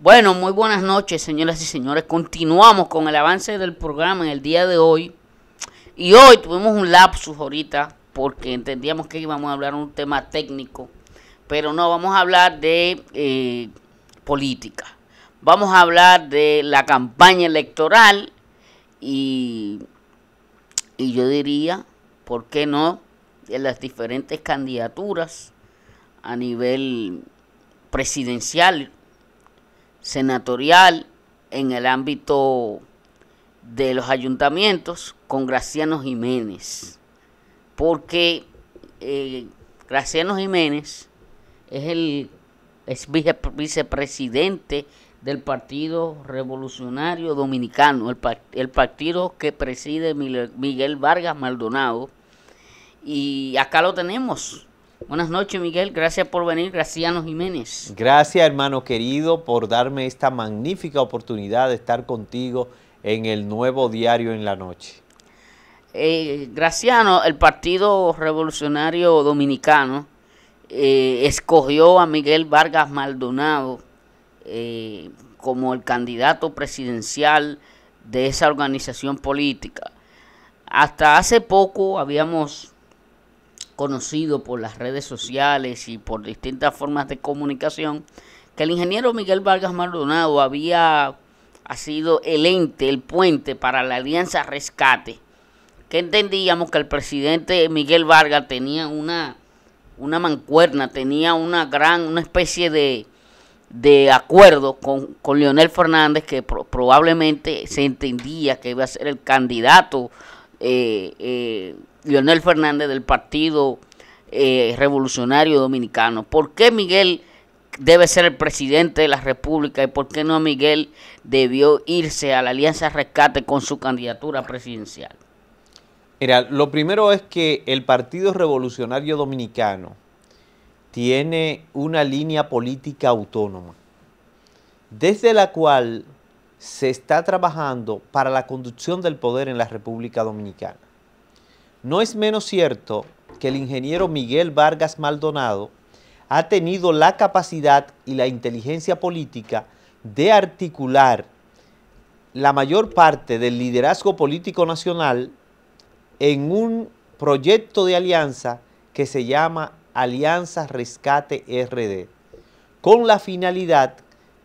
Bueno, muy buenas noches, señoras y señores. Continuamos con el avance del programa en el día de hoy. Y hoy tuvimos un lapsus ahorita porque entendíamos que íbamos a hablar un tema técnico, pero no, vamos a hablar de eh, política. Vamos a hablar de la campaña electoral y, y yo diría, ¿por qué no? De las diferentes candidaturas a nivel presidencial senatorial en el ámbito de los ayuntamientos con Graciano Jiménez, porque eh, Graciano Jiménez es el vicepresidente del Partido Revolucionario Dominicano, el, el partido que preside Miguel Vargas Maldonado, y acá lo tenemos Buenas noches, Miguel. Gracias por venir, Graciano Jiménez. Gracias, hermano querido, por darme esta magnífica oportunidad de estar contigo en el nuevo diario en la noche. Eh, Graciano, el Partido Revolucionario Dominicano eh, escogió a Miguel Vargas Maldonado eh, como el candidato presidencial de esa organización política. Hasta hace poco habíamos conocido por las redes sociales y por distintas formas de comunicación, que el ingeniero Miguel Vargas Maldonado había sido el ente, el puente para la Alianza Rescate, que entendíamos que el presidente Miguel Vargas tenía una, una mancuerna, tenía una gran, una especie de, de acuerdo con, con, Leonel Fernández, que probablemente se entendía que iba a ser el candidato eh, eh, Leonel Fernández del Partido eh, Revolucionario Dominicano. ¿Por qué Miguel debe ser el presidente de la República y por qué no Miguel debió irse a la Alianza Rescate con su candidatura presidencial? lo primero es que el Partido Revolucionario Dominicano tiene una línea política autónoma, desde la cual se está trabajando para la conducción del poder en la República Dominicana. No es menos cierto que el ingeniero Miguel Vargas Maldonado ha tenido la capacidad y la inteligencia política de articular la mayor parte del liderazgo político nacional en un proyecto de alianza que se llama Alianza Rescate RD, con la finalidad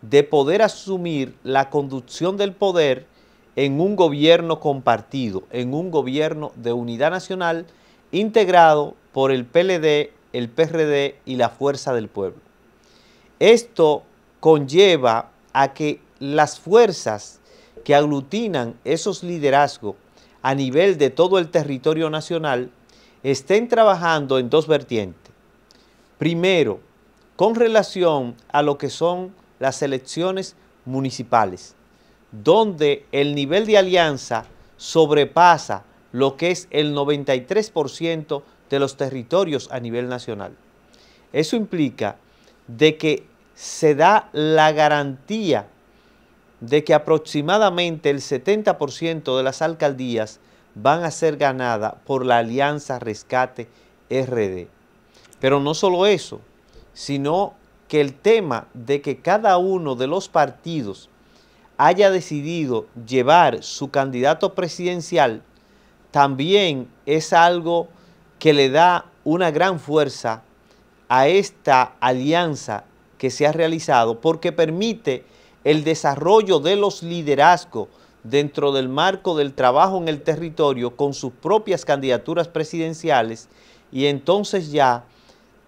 de poder asumir la conducción del poder en un gobierno compartido, en un gobierno de unidad nacional integrado por el PLD, el PRD y la Fuerza del Pueblo. Esto conlleva a que las fuerzas que aglutinan esos liderazgos a nivel de todo el territorio nacional estén trabajando en dos vertientes. Primero, con relación a lo que son las elecciones municipales donde el nivel de alianza sobrepasa lo que es el 93% de los territorios a nivel nacional. Eso implica de que se da la garantía de que aproximadamente el 70% de las alcaldías van a ser ganadas por la Alianza Rescate RD. Pero no solo eso, sino que el tema de que cada uno de los partidos haya decidido llevar su candidato presidencial también es algo que le da una gran fuerza a esta alianza que se ha realizado porque permite el desarrollo de los liderazgos dentro del marco del trabajo en el territorio con sus propias candidaturas presidenciales y entonces ya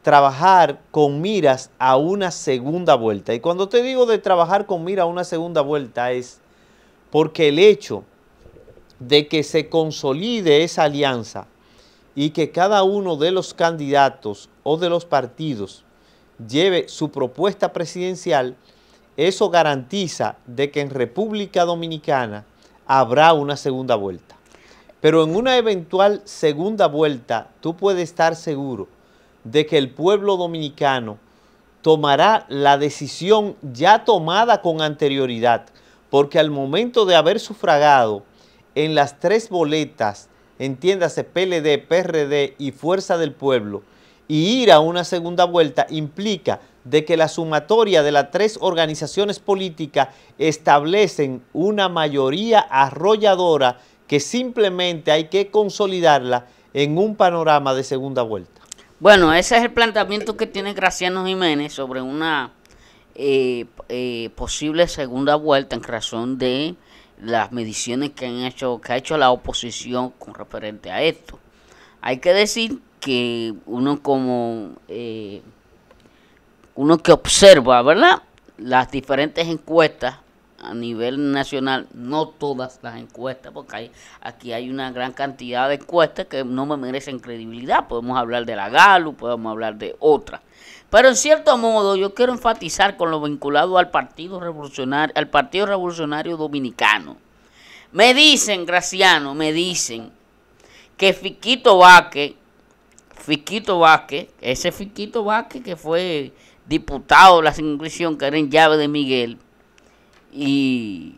trabajar con miras a una segunda vuelta. Y cuando te digo de trabajar con miras a una segunda vuelta es porque el hecho de que se consolide esa alianza y que cada uno de los candidatos o de los partidos lleve su propuesta presidencial, eso garantiza de que en República Dominicana habrá una segunda vuelta. Pero en una eventual segunda vuelta, tú puedes estar seguro de que el pueblo dominicano tomará la decisión ya tomada con anterioridad, porque al momento de haber sufragado en las tres boletas, entiéndase PLD, PRD y Fuerza del Pueblo, y ir a una segunda vuelta implica de que la sumatoria de las tres organizaciones políticas establecen una mayoría arrolladora que simplemente hay que consolidarla en un panorama de segunda vuelta. Bueno, ese es el planteamiento que tiene Graciano Jiménez sobre una eh, eh, posible segunda vuelta en razón de las mediciones que han hecho que ha hecho la oposición con referente a esto. Hay que decir que uno como eh, uno que observa, ¿verdad? Las diferentes encuestas a nivel nacional, no todas las encuestas, porque hay, aquí hay una gran cantidad de encuestas que no me merecen credibilidad. Podemos hablar de la GALU, podemos hablar de otras. Pero en cierto modo, yo quiero enfatizar con lo vinculado al Partido Revolucionario, al Partido Revolucionario Dominicano. Me dicen, Graciano, me dicen que Fiquito Vázquez, Fiquito Vázquez, ese Fiquito Vázquez que fue diputado de la circunscripción que era en llave de Miguel, y,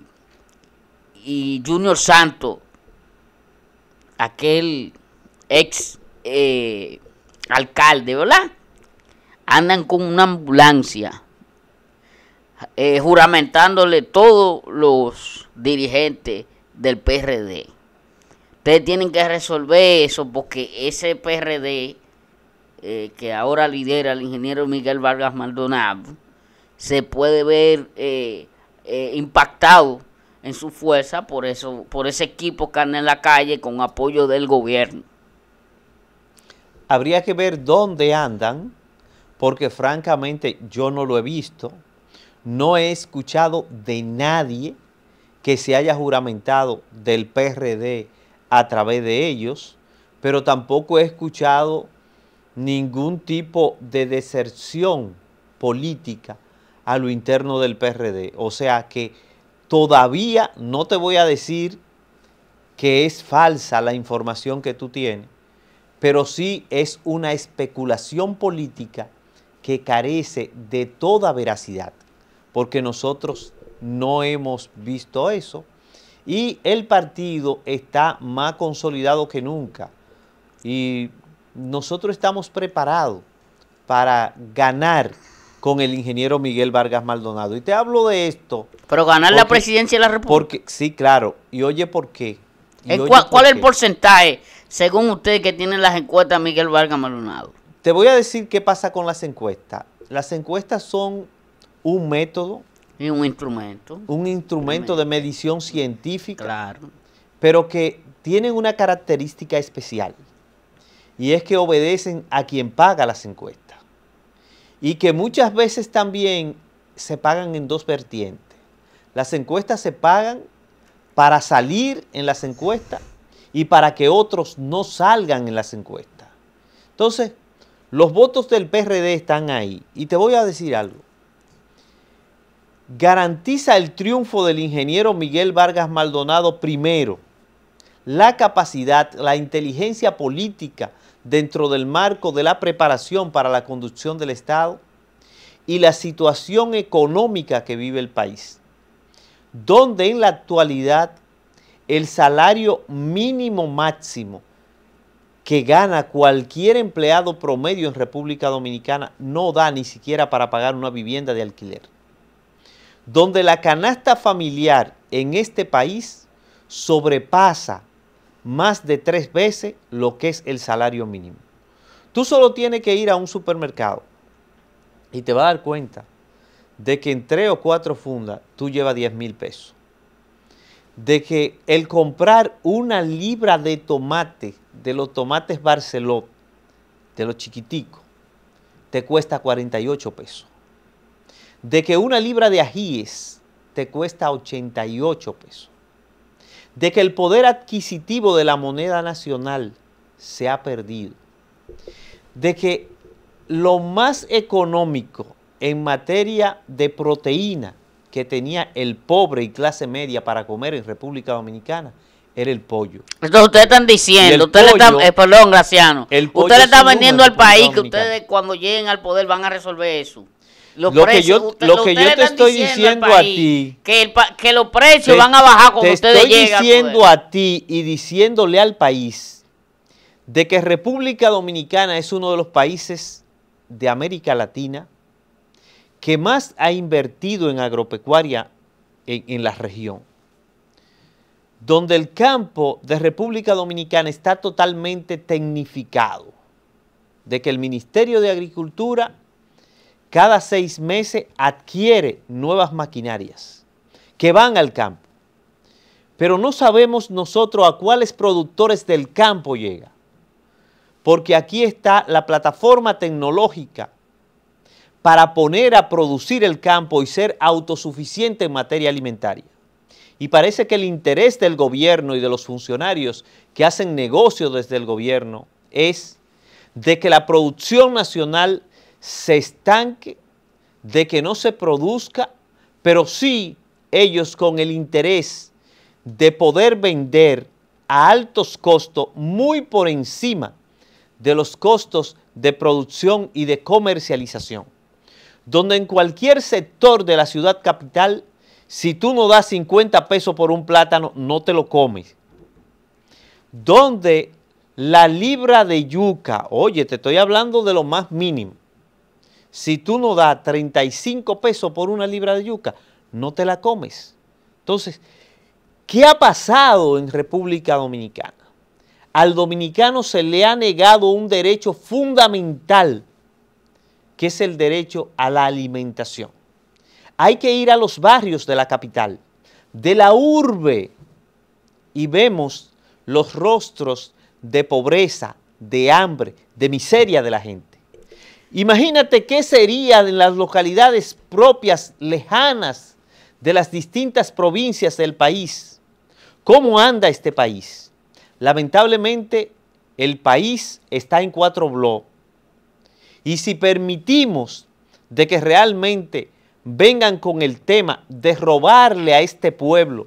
Junior Santo, aquel ex eh, alcalde, ¿verdad? Andan con una ambulancia eh, juramentándole todos los dirigentes del PRD. Ustedes tienen que resolver eso porque ese PRD eh, que ahora lidera el ingeniero Miguel Vargas Maldonado se puede ver eh, impactado en su fuerza por, eso, por ese equipo que anda en la calle con apoyo del gobierno. Habría que ver dónde andan, porque francamente yo no lo he visto, no he escuchado de nadie que se haya juramentado del PRD a través de ellos, pero tampoco he escuchado ningún tipo de deserción política a lo interno del PRD. O sea que todavía no te voy a decir que es falsa la información que tú tienes, pero sí es una especulación política que carece de toda veracidad, porque nosotros no hemos visto eso y el partido está más consolidado que nunca y nosotros estamos preparados para ganar con el ingeniero Miguel Vargas Maldonado. Y te hablo de esto. Pero ganar la presidencia de la República. Porque, sí, claro. Y oye, ¿por qué? Eh, cuál, es el porcentaje, según usted, que tienen las encuestas Miguel Vargas Maldonado? Te voy a decir qué pasa con las encuestas. Las encuestas son un método. Y un instrumento. Un instrumento de medición científica. Claro. Pero que tienen una característica especial. Y es que obedecen a quien paga las encuestas y que muchas veces también se pagan en dos vertientes. Las encuestas se pagan para salir en las encuestas y para que otros no salgan en las encuestas. Entonces, los votos del PRD están ahí. Y te voy a decir algo. Garantiza el triunfo del ingeniero Miguel Vargas Maldonado primero la capacidad, la inteligencia política dentro del marco de la preparación para la conducción del Estado y la situación económica que vive el país, donde en la actualidad el salario mínimo máximo que gana cualquier empleado promedio en República Dominicana no da ni siquiera para pagar una vivienda de alquiler. Donde la canasta familiar en este país sobrepasa más de tres veces lo que es el salario mínimo. Tú solo tienes que ir a un supermercado y te vas a dar cuenta de que en tres o cuatro fundas tú llevas 10 mil pesos. De que el comprar una libra de tomate, de los tomates Barceló, de los chiquiticos, te cuesta 48 pesos. De que una libra de ajíes te cuesta 88 pesos de que el poder adquisitivo de la moneda nacional se ha perdido, de que lo más económico en materia de proteína que tenía el pobre y clase media para comer en República Dominicana era el pollo. Entonces ustedes están diciendo, ustedes están, eh, perdón, Graciano, ustedes están vendiendo al país que ustedes cuando lleguen al poder van a resolver eso lo, que yo, te estoy diciendo, a ti. Que, que los precios van a bajar cuando estoy diciendo a ti y diciéndole al país de que República Dominicana es uno de los países de América Latina que más ha invertido en agropecuaria en, en la región. Donde el campo de República Dominicana está totalmente tecnificado. De que el Ministerio de Agricultura cada seis meses adquiere nuevas maquinarias que van al campo. Pero no sabemos nosotros a cuáles productores del campo llega. Porque aquí está la plataforma tecnológica para poner a producir el campo y ser autosuficiente en materia alimentaria. Y parece que el interés del gobierno y de los funcionarios que hacen negocio desde el gobierno es de que la producción nacional se estanque, de que no se produzca, pero sí ellos con el interés de poder vender a altos costos, muy por encima de los costos de producción y de comercialización. Donde en cualquier sector de la ciudad capital, si tú no das 50 pesos por un plátano, no te lo comes. Donde la libra de yuca, oye, te estoy hablando de lo más mínimo, si tú no das 35 pesos por una libra de yuca, no te la comes. Entonces, ¿qué ha pasado en República Dominicana? Al dominicano se le ha negado un derecho fundamental, que es el derecho a la alimentación. Hay que ir a los barrios de la capital, de la urbe, y vemos los rostros de pobreza, de hambre, de miseria de la gente. Imagínate qué sería de las localidades propias, lejanas, de las distintas provincias del país. ¿Cómo anda este país? Lamentablemente, el país está en cuatro bloques. Y si permitimos de que realmente vengan con el tema de robarle a este pueblo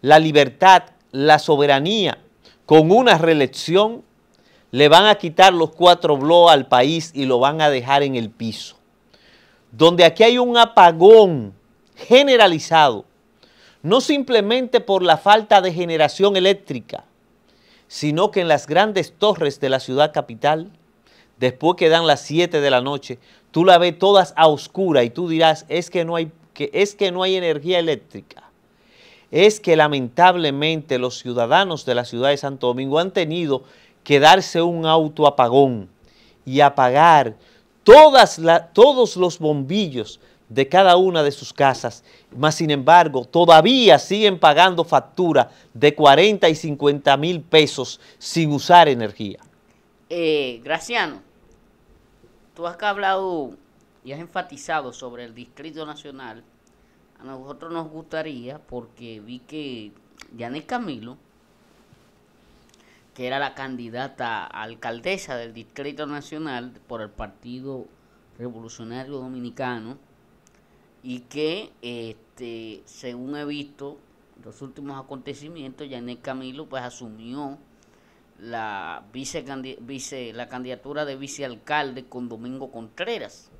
la libertad, la soberanía, con una reelección, le van a quitar los cuatro blogs al país y lo van a dejar en el piso. Donde aquí hay un apagón generalizado, no simplemente por la falta de generación eléctrica, sino que en las grandes torres de la ciudad capital, después que dan las 7 de la noche, tú la ves todas a oscura y tú dirás, es que no hay, que, es que no hay energía eléctrica. Es que lamentablemente los ciudadanos de la ciudad de Santo Domingo han tenido Quedarse darse un auto apagón y apagar todos los bombillos de cada una de sus casas. Más sin embargo, todavía siguen pagando factura de 40 y 50 mil pesos sin usar energía. Eh, Graciano, tú has hablado y has enfatizado sobre el Distrito Nacional. A nosotros nos gustaría, porque vi que Yanet Camilo que era la candidata a alcaldesa del Distrito Nacional por el Partido Revolucionario Dominicano y que, este, según he visto, los últimos acontecimientos, Yanet Camilo pues asumió la, la candidatura de vicealcalde con Domingo Contreras.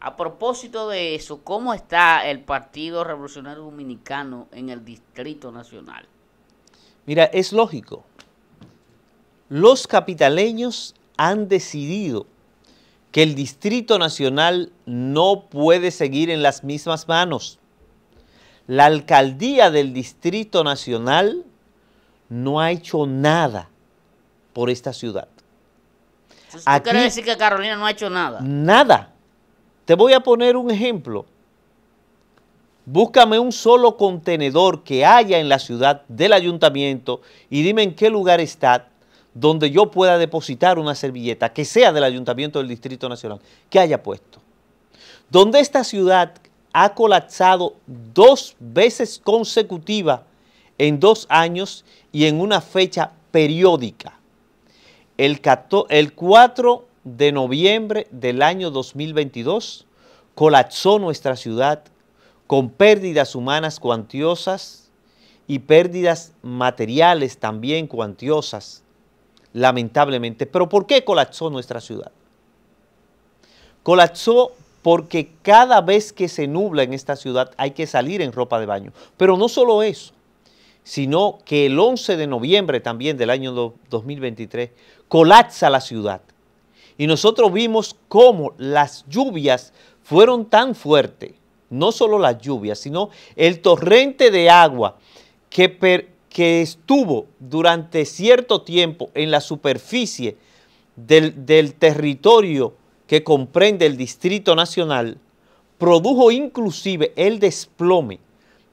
A propósito de eso, ¿cómo está el Partido Revolucionario Dominicano en el Distrito Nacional? Mira, es lógico los capitaleños han decidido que el Distrito Nacional no puede seguir en las mismas manos. La alcaldía del Distrito Nacional no ha hecho nada por esta ciudad. ¿Tú decir que Carolina no ha hecho nada? Nada. Te voy a poner un ejemplo. Búscame un solo contenedor que haya en la ciudad del ayuntamiento y dime en qué lugar está donde yo pueda depositar una servilleta que sea del Ayuntamiento del Distrito Nacional, que haya puesto. Donde esta ciudad ha colapsado dos veces consecutivas en dos años y en una fecha periódica. El, 4 de noviembre del año 2022 colapsó nuestra ciudad con pérdidas humanas cuantiosas y pérdidas materiales también cuantiosas lamentablemente. Pero ¿por qué colapsó nuestra ciudad? Colapsó porque cada vez que se nubla en esta ciudad hay que salir en ropa de baño. Pero no solo eso, sino que el 11 de noviembre también del año 2023 colapsa la ciudad. Y nosotros vimos cómo las lluvias fueron tan fuertes, no solo las lluvias, sino el torrente de agua que, per, que estuvo durante cierto tiempo en la superficie del, territorio que comprende el Distrito Nacional, produjo inclusive el desplome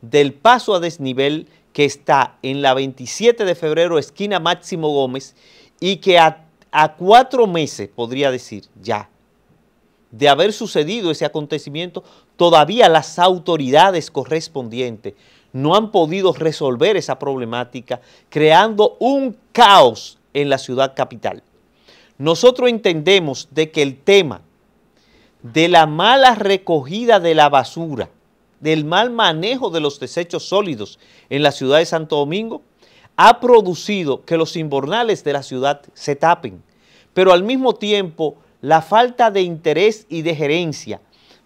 del paso a desnivel que está en la 27 de febrero, esquina Máximo Gómez, y que a, cuatro meses, podría decir ya, de haber sucedido ese acontecimiento, todavía las autoridades correspondientes no han podido resolver esa problemática, creando un caos en la ciudad capital. Nosotros entendemos de que el tema de la mala recogida de la basura, del mal manejo de los desechos sólidos en la ciudad de Santo Domingo, ha producido que los inbornales de la ciudad se tapen, pero al mismo tiempo la falta de interés y de gerencia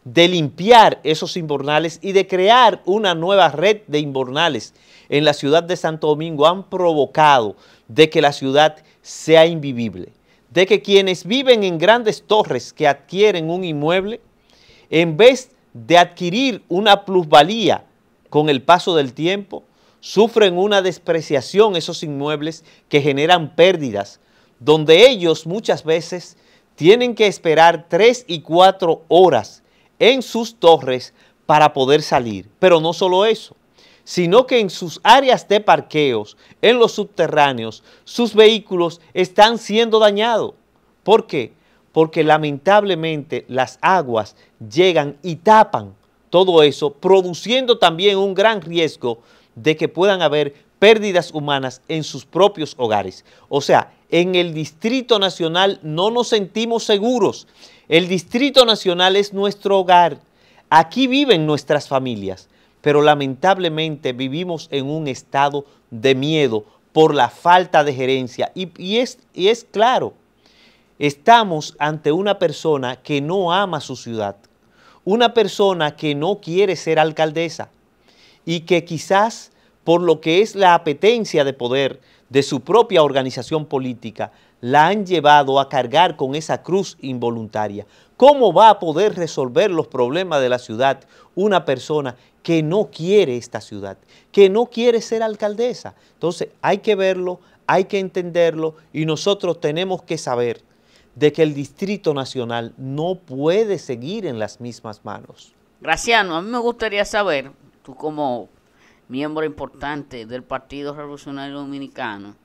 de limpiar esos inbornales y de crear una nueva red de inbornales en la ciudad de Santo Domingo han provocado de que la ciudad sea invivible, de que quienes viven en grandes torres que adquieren un inmueble, en vez de adquirir una plusvalía con el paso del tiempo, sufren una despreciación esos inmuebles que generan pérdidas, donde ellos muchas veces tienen que esperar tres y cuatro horas en sus torres para poder salir. Pero no solo eso, sino que en sus áreas de parqueos, en los subterráneos, sus vehículos están siendo dañados. ¿Por qué? Porque lamentablemente las aguas llegan y tapan todo eso, produciendo también un gran riesgo de que puedan haber pérdidas humanas en sus propios hogares. O sea, en el Distrito Nacional no nos sentimos seguros. El Distrito Nacional es nuestro hogar. Aquí viven nuestras familias, pero lamentablemente vivimos en un estado de miedo por la falta de gerencia. Y, es, es claro, estamos ante una persona que no ama su ciudad, una persona que no quiere ser alcaldesa y que quizás por lo que es la apetencia de poder de su propia organización política, la han llevado a cargar con esa cruz involuntaria. ¿Cómo va a poder resolver los problemas de la ciudad una persona que no quiere esta ciudad, que no quiere ser alcaldesa? Entonces hay que verlo, hay que entenderlo y nosotros tenemos que saber de que el Distrito Nacional no puede seguir en las mismas manos. Graciano, a mí me gustaría saber, tú como miembro importante del Partido Revolucionario Dominicano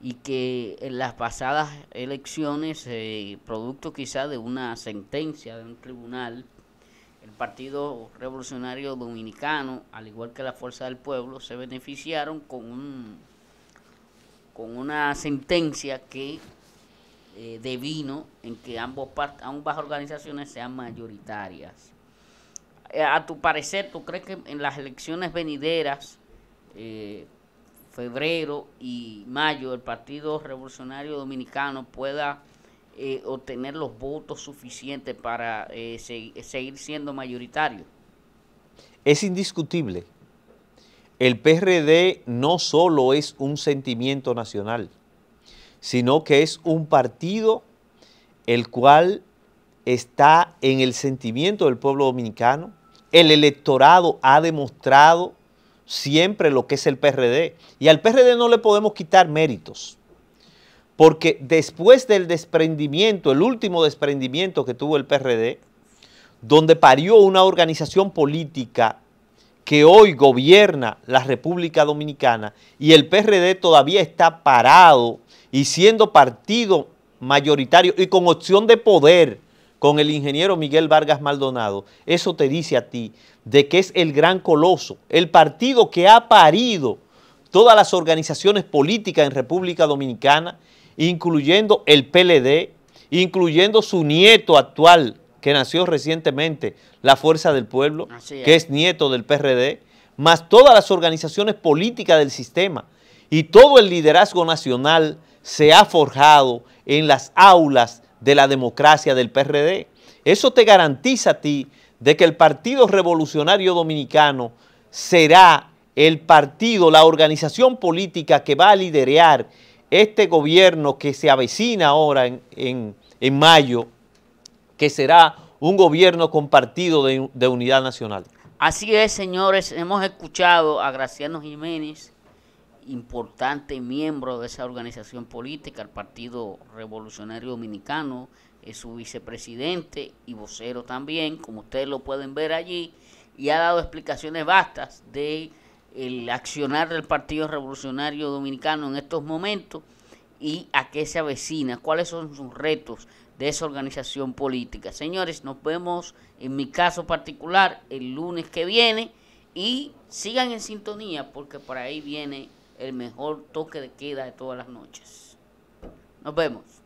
y que en las pasadas elecciones, eh, producto quizá de una sentencia de un tribunal, el Partido Revolucionario Dominicano, al igual que la Fuerza del Pueblo, se beneficiaron con, un, con una sentencia que eh, devino en que ambos ambas organizaciones sean mayoritarias. Eh, a tu parecer, ¿tú crees que en las elecciones venideras, eh, febrero y mayo, el Partido Revolucionario Dominicano pueda eh, obtener los votos suficientes para seguir siendo mayoritario? Es indiscutible. El PRD no solo es un sentimiento nacional, sino que es un partido el cual está en el sentimiento del pueblo dominicano, el electorado ha demostrado siempre lo que es el PRD. Y al PRD no le podemos quitar méritos. Porque después del desprendimiento, el último desprendimiento que tuvo el PRD, donde parió una organización política que hoy gobierna la República Dominicana y el PRD todavía está parado y siendo partido mayoritario y con opción de poder con el ingeniero Miguel Vargas Maldonado, eso te dice a ti de que es el gran coloso, el partido que ha parido todas las organizaciones políticas en República Dominicana, incluyendo el PLD, incluyendo su nieto actual, que nació recientemente, la Fuerza del Pueblo, que es nieto del PRD, más todas las organizaciones políticas del sistema y todo el liderazgo nacional se ha forjado en las aulas de la democracia del PRD. Eso te garantiza a ti de que el Partido Revolucionario Dominicano será el partido, la organización política que va a liderar este gobierno que se avecina ahora en, mayo, que será un gobierno compartido de, de unidad nacional. Así es, señores, hemos escuchado a Graciano Jiménez importante miembro de esa organización política, el Partido Revolucionario Dominicano, es su vicepresidente y vocero también, como ustedes lo pueden ver allí, y ha dado explicaciones vastas de el accionar del Partido Revolucionario Dominicano en estos momentos y a qué se avecina, cuáles son sus retos de esa organización política. Señores, nos vemos en mi caso particular el lunes que viene y sigan en sintonía porque por ahí viene el mejor toque de queda de todas las noches. Nos vemos.